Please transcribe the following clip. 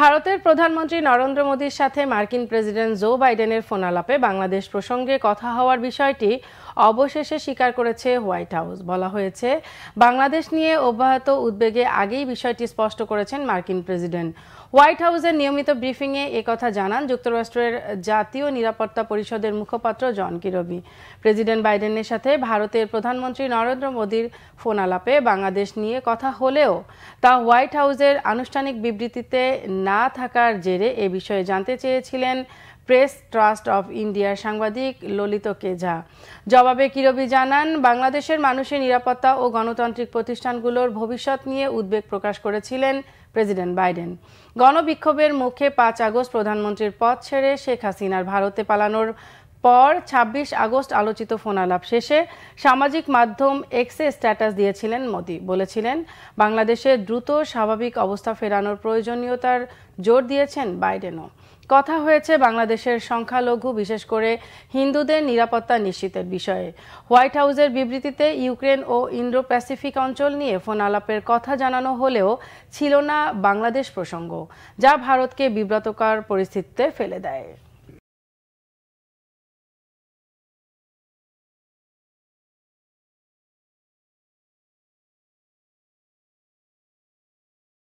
ভারতের প্রধানমন্ত্রী নরেন্দ্র মোদীর সাথে মার্কিন প্রেসিডেন্ট জো বাইডেনের ফোনালাপে বাংলাদেশ প্রসঙ্গে কথা হওয়ার বিষয়টি অবশেষে স্বীকার করেছে হোয়াইট হাউস বলা হয়েছে বাংলাদেশ নিয়ে অব্যাহত উদ্বেগে আগেই বিষয়টি স্পষ্ট করেছেন মার্কিন প্রেসিডেন্ট হোয়াইট হাউসের নিয়মিত ব্রিফিংয়ে কথা জানান যুক্তরাষ্ট্রের জাতীয় নিরাপত্তা পরিষদের মুখপাত্র জন কিরবি প্রেসিডেন্ট বাইডেনের সাথে ভারতের প্রধানমন্ত্রী নরেন্দ্র মোদীর ফোনালাপে বাংলাদেশ নিয়ে কথা হলেও তা হোয়াইট হাউসের আনুষ্ঠানিক বিবৃতিতে না থাকার জেরে এ বিষয়ে জানতে চেয়েছিলেন প্রেস ট্রাস্ট অফ ইন্ডিয়ার সাংবাদিক ললিত কেজা জবাবে কিরবি জানান বাংলাদেশের মানুষের নিরাপত্তা ও গণতান্ত্রিক প্রতিষ্ঠানগুলোর ভবিষ্যৎ নিয়ে উদ্বেগ প্রকাশ করেছিলেন প্রেসিডেন্ট বাইডেন গণবিক্ষোভের মুখে পাঁচ আগস্ট প্রধানমন্ত্রীর পদ ছেড়ে শেখ হাসিনার ভারতে পালানোর পর ২৬ আগস্ট আলোচিত ফোনালাপ শেষে সামাজিক মাধ্যম এক্সে স্ট্যাটাস দিয়েছিলেন মোদি বলেছিলেন বাংলাদেশে দ্রুত স্বাভাবিক অবস্থা ফেরানোর প্রয়োজনীয়তার জোর দিয়েছেন বাইডেনও কথা হয়েছে বাংলাদেশের সংখ্যালঘু বিশেষ করে হিন্দুদের নিরাপত্তা নিশ্চিতের বিষয়ে হোয়াইট হাউসের বিবৃতিতে ইউক্রেন ও ইন্ডো প্যাসিফিক অঞ্চল নিয়ে ফোন আলাপের কথা জানানো হলেও ছিল না বাংলাদেশ প্রসঙ্গ যা ভারতকে বিব্রতকর পরিস্থিতিতে ফেলে দেয়